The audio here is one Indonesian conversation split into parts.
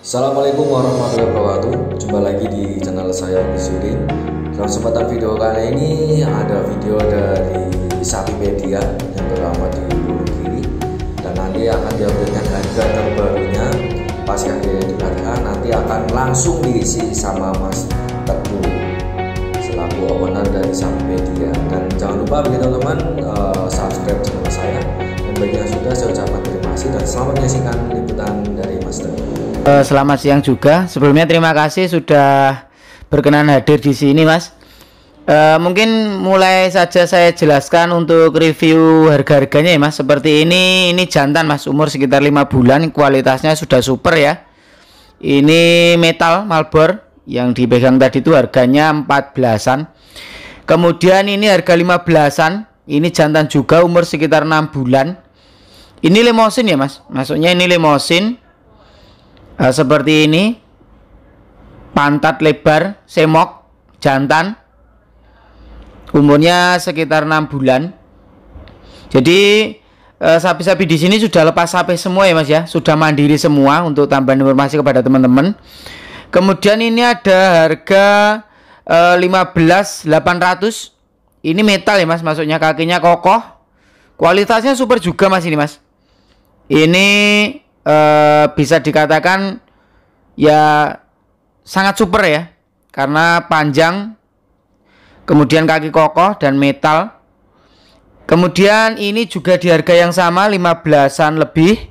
Assalamualaikum warahmatullahi wabarakatuh Jumpa lagi di channel saya Mizurin Dalam kesempatan video kali ini ada video dari sapi media yang berlama di bulu kiri Dan nanti akan diambilkan harga terbarunya pas yang diadakan nanti akan langsung diisi sama Mas Teguh selaku owner dari sapi media dan jangan lupa bagi teman-teman eh, subscribe channel saya Dan bagi yang sudah saya ucapkan terima kasih dan selamat menyaksikan liputan dari Mas Teguh Eh, selamat siang juga. Sebelumnya terima kasih sudah berkenan hadir di sini, Mas. E, mungkin mulai saja saya jelaskan untuk review harga-harganya ya, Mas. Seperti ini, ini jantan, Mas, umur sekitar 5 bulan, kualitasnya sudah super ya. Ini metal Malbor yang dipegang tadi itu harganya 14-an. Kemudian ini harga 15-an, ini jantan juga umur sekitar 6 bulan. Ini limosin ya, Mas. Maksudnya ini limosin Nah, seperti ini pantat lebar semok jantan umurnya sekitar enam bulan jadi eh, sapi-sapi di sini sudah lepas sapi semua ya mas ya sudah mandiri semua untuk tambahan informasi kepada teman-teman kemudian ini ada harga eh, 15.800 ini metal ya mas maksudnya kakinya kokoh kualitasnya super juga mas ini mas ini Eh, bisa dikatakan ya sangat super ya karena panjang kemudian kaki kokoh dan metal kemudian ini juga di harga yang sama 15an lebih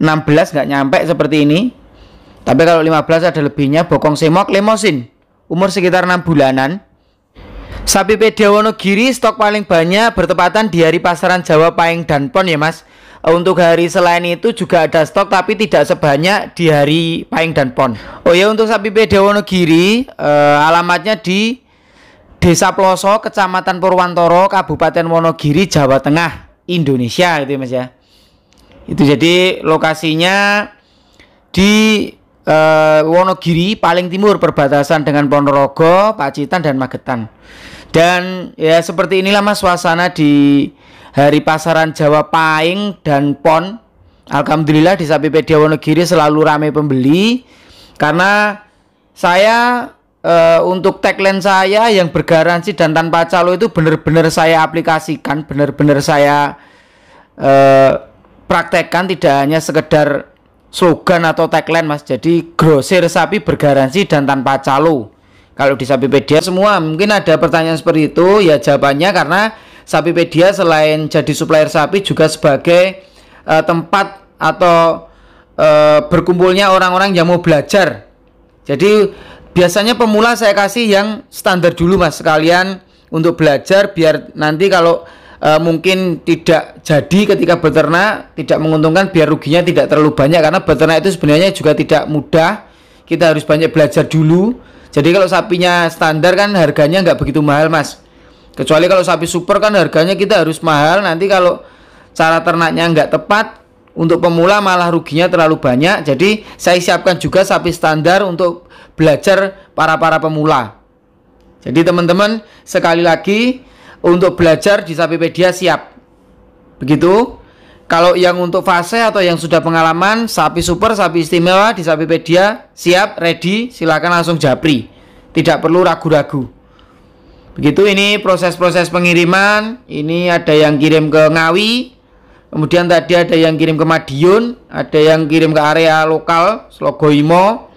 16 nggak nyampe seperti ini tapi kalau 15 ada lebihnya bokong semok lemosin umur sekitar 6 bulanan Sapi Pedia Wonogiri stok paling banyak bertepatan di hari pasaran Jawa Paing dan Pon ya mas eh, untuk hari selain itu juga ada stok tapi tidak sebanyak di hari Paing dan Pon. Oh ya untuk sapi Wonogiri eh, alamatnya di Desa Ploso, Kecamatan Purwantoro, Kabupaten Wonogiri, Jawa Tengah, Indonesia gitu ya Mas ya. Itu jadi lokasinya di Uh, Wonogiri paling timur perbatasan dengan Ponorogo, Pacitan dan Magetan. Dan ya seperti inilah mas suasana di hari pasaran Jawa Paing dan Pon. Alhamdulillah di Sapipedia Wonogiri selalu ramai pembeli karena saya e, untuk tagline saya yang bergaransi dan tanpa calo itu benar-benar saya aplikasikan, benar-benar saya e, praktekkan tidak hanya sekedar slogan atau tagline mas. Jadi grosir sapi bergaransi dan tanpa calo. Kalau di Sapipedia semua mungkin ada pertanyaan seperti itu ya jawabannya karena Sapipedia selain jadi supplier sapi juga sebagai uh, tempat atau uh, berkumpulnya orang-orang yang mau belajar. Jadi biasanya pemula saya kasih yang standar dulu Mas sekalian untuk belajar biar nanti kalau uh, mungkin tidak jadi ketika beternak tidak menguntungkan biar ruginya tidak terlalu banyak karena beternak itu sebenarnya juga tidak mudah. Kita harus banyak belajar dulu jadi kalau sapinya standar kan harganya nggak begitu mahal mas. Kecuali kalau sapi super kan harganya kita harus mahal. Nanti kalau cara ternaknya nggak tepat untuk pemula malah ruginya terlalu banyak. Jadi saya siapkan juga sapi standar untuk belajar para para pemula. Jadi teman-teman sekali lagi untuk belajar di Sapipedia siap. Begitu. Kalau yang untuk fase atau yang sudah pengalaman sapi super, sapi istimewa di sapi Sapipedia siap, ready, silakan langsung japri. Tidak perlu ragu-ragu. Begitu ini proses-proses pengiriman. Ini ada yang kirim ke Ngawi, kemudian tadi ada yang kirim ke Madiun, ada yang kirim ke area lokal Slogoimo.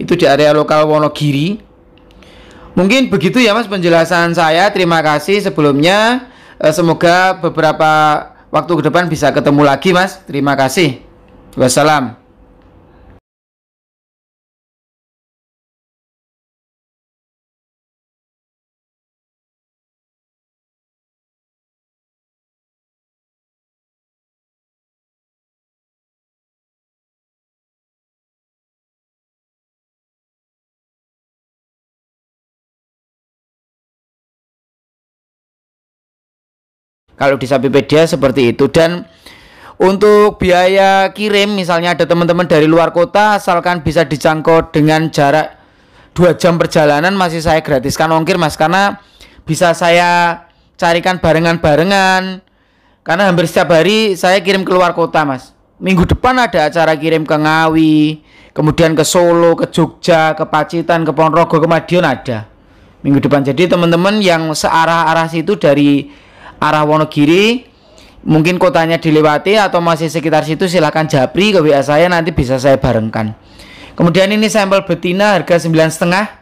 Itu di area lokal Wonogiri. Mungkin begitu ya Mas penjelasan saya. Terima kasih sebelumnya. Eh, semoga beberapa waktu ke depan bisa ketemu lagi Mas. Terima kasih. Wassalam. Kalau di Sapipedia seperti itu dan untuk biaya kirim misalnya ada teman-teman dari luar kota asalkan bisa dijangkau dengan jarak 2 jam perjalanan masih saya gratiskan ongkir Mas karena bisa saya carikan barengan-barengan karena hampir setiap hari saya kirim ke luar kota Mas. Minggu depan ada acara kirim ke Ngawi, kemudian ke Solo, ke Jogja, ke Pacitan, ke Ponorogo, ke Madiun ada. Minggu depan. Jadi teman-teman yang searah-arah situ dari arah Wonogiri mungkin kotanya dilewati atau masih sekitar situ silahkan japri ke WA saya nanti bisa saya barengkan kemudian ini sampel betina harga 9 setengah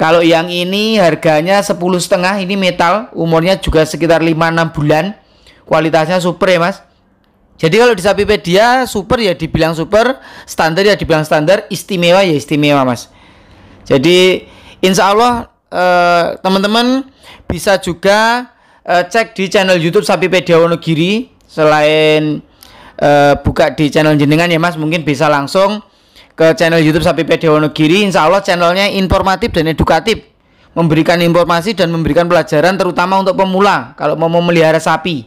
kalau yang ini harganya 10 setengah ini metal umurnya juga sekitar 5-6 bulan kualitasnya super ya mas jadi kalau di Sapipedia super ya dibilang super, standar ya dibilang standar, istimewa ya istimewa mas. Jadi insya Allah eh, teman-teman eh, bisa juga uh, cek di channel YouTube Sapi Pedia Wonogiri selain uh, buka di channel jenengan ya Mas mungkin bisa langsung ke channel YouTube Sapi Pedia Wonogiri Insya Allah channelnya informatif dan edukatif memberikan informasi dan memberikan pelajaran terutama untuk pemula kalau mau memelihara sapi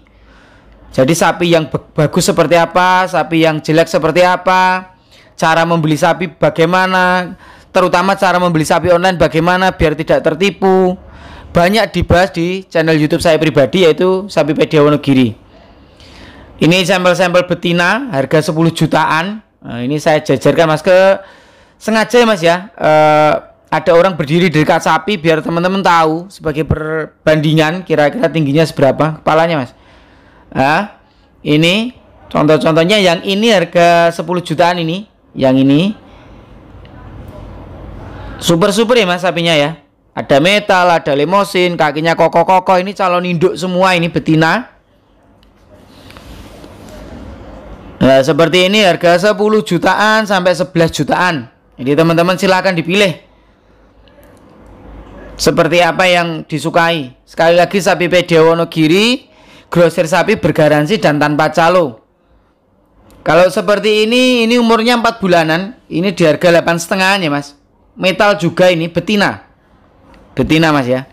jadi sapi yang bagus seperti apa, sapi yang jelek seperti apa, cara membeli sapi bagaimana, terutama cara membeli sapi online bagaimana biar tidak tertipu banyak dibahas di channel YouTube saya pribadi yaitu sapi pedia Wonogiri. Ini sampel-sampel betina harga 10 jutaan. Nah, ini saya jajarkan Mas ke sengaja ya Mas ya. E, ada orang berdiri di dekat sapi biar teman-teman tahu sebagai perbandingan kira-kira tingginya seberapa kepalanya Mas. Nah, ini contoh-contohnya yang ini harga 10 jutaan ini, yang ini super-super ya Mas sapinya ya ada metal, ada limosin, kakinya koko-koko. Ini calon induk semua, ini betina. Nah, seperti ini harga 10 jutaan sampai 11 jutaan. Jadi teman-teman silahkan dipilih. Seperti apa yang disukai. Sekali lagi sapi Wonogiri, grosir sapi bergaransi dan tanpa calo. Kalau seperti ini, ini umurnya 4 bulanan, ini di harga 8 ya mas. Metal juga ini, betina betina mas ya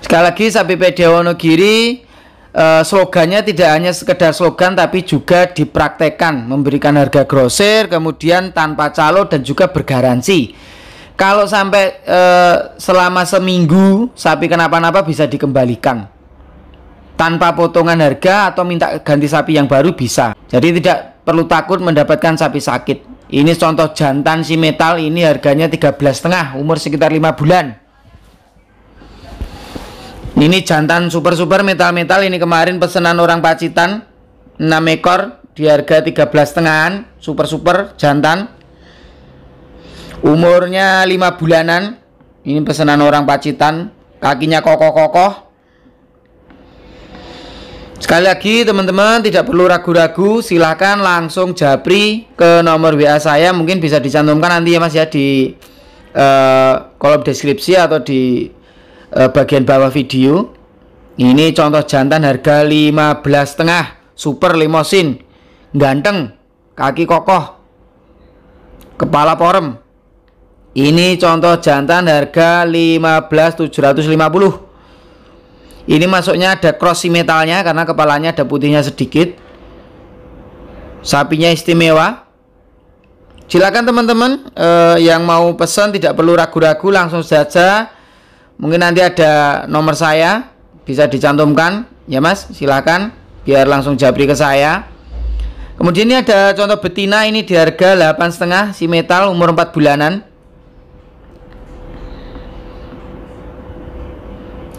sekali lagi sapi pedewonogiri eh, slogannya tidak hanya sekedar slogan tapi juga dipraktekkan memberikan harga grosir kemudian tanpa calo dan juga bergaransi kalau sampai eh, selama seminggu sapi kenapa-napa bisa dikembalikan tanpa potongan harga atau minta ganti sapi yang baru bisa jadi tidak perlu takut mendapatkan sapi sakit ini contoh jantan si metal ini harganya 13 setengah umur sekitar 5 bulan ini jantan super-super metal-metal ini kemarin pesanan orang pacitan 6 ekor di harga 13 setengah super-super jantan umurnya 5 bulanan ini pesanan orang pacitan kakinya kokoh-kokoh Sekali lagi teman-teman tidak perlu ragu-ragu silahkan langsung japri ke nomor WA saya mungkin bisa dicantumkan nanti ya mas ya di uh, kolom deskripsi atau di uh, bagian bawah video ini contoh jantan harga 15 tengah super limosin ganteng kaki kokoh kepala porem ini contoh jantan harga 15 750 ini masuknya ada cross metalnya karena kepalanya ada putihnya sedikit sapinya istimewa silakan teman-teman eh, yang mau pesan tidak perlu ragu-ragu langsung saja mungkin nanti ada nomor saya bisa dicantumkan ya mas Silakan biar langsung jabri ke saya kemudian ini ada contoh betina ini di harga 8,5 si metal umur 4 bulanan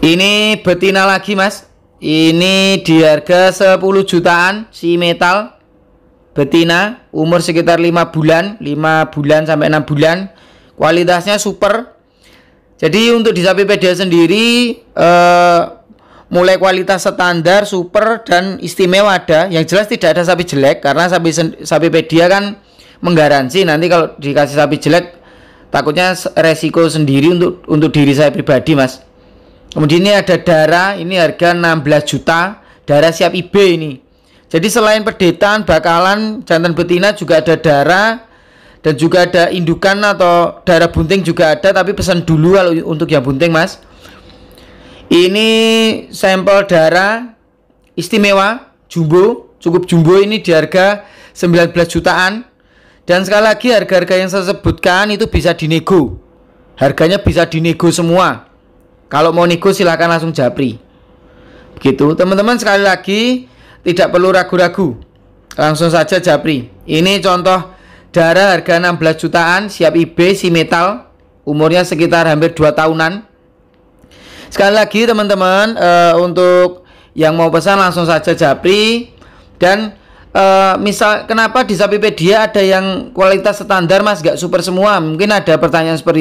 Ini betina lagi mas Ini di harga 10 jutaan Si metal Betina umur sekitar 5 bulan 5 bulan sampai 6 bulan Kualitasnya super Jadi untuk di sapi Sapipedia sendiri eh, Mulai kualitas standar, super dan istimewa ada Yang jelas tidak ada sapi jelek Karena sapi sapi Sapipedia kan menggaransi Nanti kalau dikasih sapi jelek Takutnya resiko sendiri untuk untuk diri saya pribadi mas Kemudian ini ada darah, ini harga 16 juta, darah siap IB ini. Jadi selain pedetan, bakalan, jantan betina juga ada darah dan juga ada indukan atau darah bunting juga ada, tapi pesan dulu untuk yang bunting, Mas. Ini sampel darah istimewa, jumbo, cukup jumbo ini di harga 19 jutaan. Dan sekali lagi harga-harga yang saya sebutkan itu bisa dinego. Harganya bisa dinego semua kalau mau nego silahkan langsung japri. Begitu. Teman-teman sekali lagi tidak perlu ragu-ragu. Langsung saja japri. Ini contoh darah harga 16 jutaan siap IB si metal umurnya sekitar hampir 2 tahunan. Sekali lagi teman-teman e, untuk yang mau pesan langsung saja japri dan e, misal kenapa di Sapipedia ada yang kualitas standar Mas gak super semua mungkin ada pertanyaan seperti itu.